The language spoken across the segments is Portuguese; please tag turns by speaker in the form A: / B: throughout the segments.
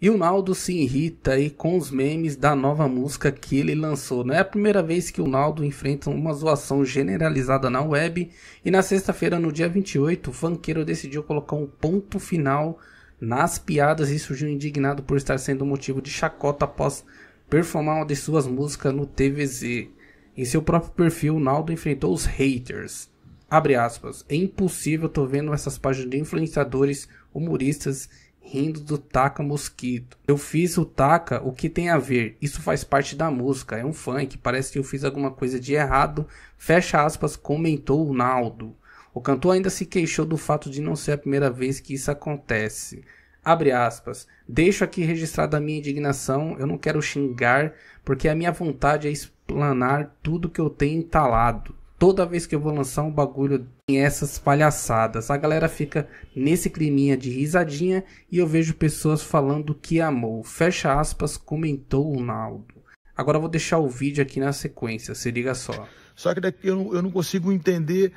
A: E o Naldo se irrita aí com os memes da nova música que ele lançou. Não né? é a primeira vez que o Naldo enfrenta uma zoação generalizada na web. E na sexta-feira, no dia 28, o funkeiro decidiu colocar um ponto final nas piadas e surgiu indignado por estar sendo motivo de chacota após performar uma de suas músicas no TVZ. Em seu próprio perfil, o Naldo enfrentou os haters. Abre aspas. É impossível, tô vendo essas páginas de influenciadores, humoristas rindo do Taca Mosquito. Eu fiz o Taca, o que tem a ver? Isso faz parte da música, é um funk, parece que eu fiz alguma coisa de errado. Fecha aspas, comentou o Naldo. O cantor ainda se queixou do fato de não ser a primeira vez que isso acontece. Abre aspas. Deixo aqui registrada a minha indignação, eu não quero xingar, porque a minha vontade é explanar tudo que eu tenho entalado toda vez que eu vou lançar um bagulho em essas palhaçadas. A galera fica nesse climinha de risadinha e eu vejo pessoas falando que amou. Fecha aspas, comentou o Naldo. Agora eu vou deixar o vídeo aqui na sequência,
B: se liga só. Só que daqui eu não, eu não consigo entender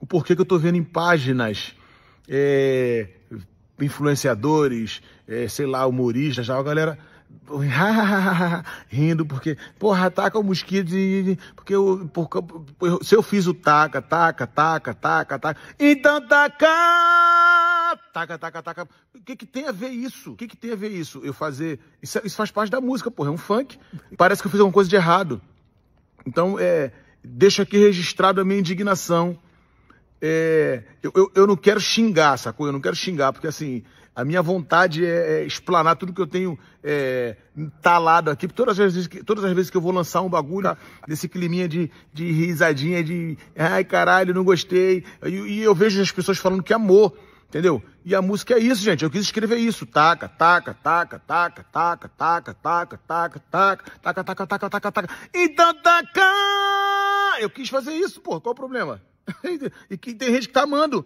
B: o porquê que eu estou vendo em páginas é, influenciadores, é, sei lá, humoristas, a galera rindo porque, porra, ataca o mosquito porque, eu, porque eu, se eu fiz o taca, taca, taca, taca, taca, então taca, taca, taca, taca, o que que tem a ver isso? O que que tem a ver isso? Eu fazer, isso, isso faz parte da música, porra, é um funk, parece que eu fiz alguma coisa de errado, então, é, deixa aqui registrado a minha indignação, é, eu, eu, eu, não quero xingar, sacou? Eu não quero xingar, porque assim, a minha vontade é, é explanar tudo que eu tenho é, talado aqui. Todas as, vezes que, todas as vezes que eu vou lançar um bagulho nesse desse climinha de, de risadinha, de ai caralho, não gostei. E, e eu vejo as pessoas falando que amor, entendeu? E a música é isso, gente. Eu quis escrever isso. Taca, taca, taca, taca, taca, taca, taca, taca, taca, taca, taca, taca, taca, taca. Então taca! Eu quis fazer isso, pô. Qual o problema? e tem gente que tá amando.